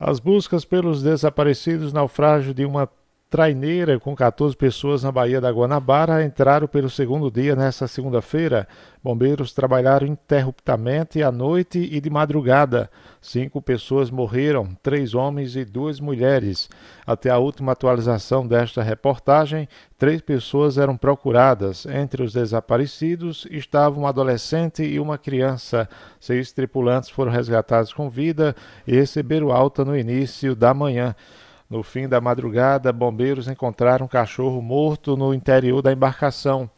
As buscas pelos desaparecidos, naufrágio de uma traineira com 14 pessoas na Baía da Guanabara entraram pelo segundo dia nesta segunda-feira. Bombeiros trabalharam interruptamente à noite e de madrugada. Cinco pessoas morreram, três homens e duas mulheres. Até a última atualização desta reportagem, três pessoas eram procuradas. Entre os desaparecidos estava um adolescente e uma criança. Seis tripulantes foram resgatados com vida e receberam alta no início da manhã. No fim da madrugada, bombeiros encontraram um cachorro morto no interior da embarcação,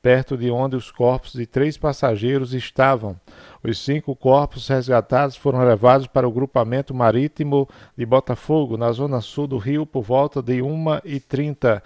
perto de onde os corpos de três passageiros estavam. Os cinco corpos resgatados foram levados para o grupamento marítimo de Botafogo, na zona sul do Rio, por volta de 1h30.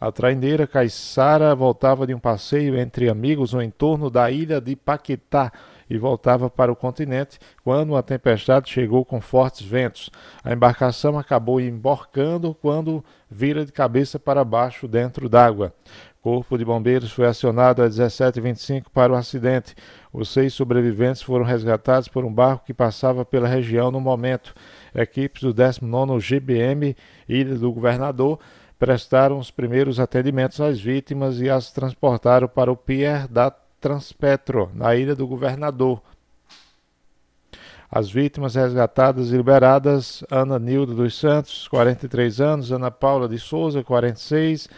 A traineira Caissara voltava de um passeio entre amigos no entorno da ilha de Paquetá, e voltava para o continente quando a tempestade chegou com fortes ventos. A embarcação acabou emborcando quando vira de cabeça para baixo dentro d'água. Corpo de Bombeiros foi acionado às 17h25 para o acidente. Os seis sobreviventes foram resgatados por um barco que passava pela região no momento. Equipes do 19º GBM Ilha do Governador prestaram os primeiros atendimentos às vítimas e as transportaram para o pier da Transpetro, na Ilha do Governador. As vítimas resgatadas e liberadas: Ana Nilda dos Santos, 43 anos, Ana Paula de Souza, 46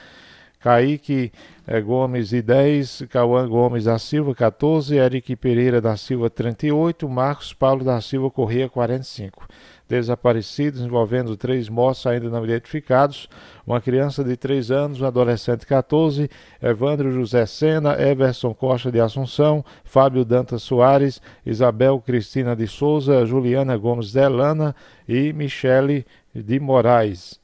Kaique eh, Gomes e 10, Cauã Gomes da Silva 14, Eric Pereira da Silva 38, Marcos Paulo da Silva Corrêa 45 desaparecidos, envolvendo três mortos ainda não identificados, uma criança de 3 anos, um adolescente 14, Evandro José Sena, Everson Costa de Assunção, Fábio Dantas Soares, Isabel Cristina de Souza, Juliana Gomes Delana e Michele de Moraes.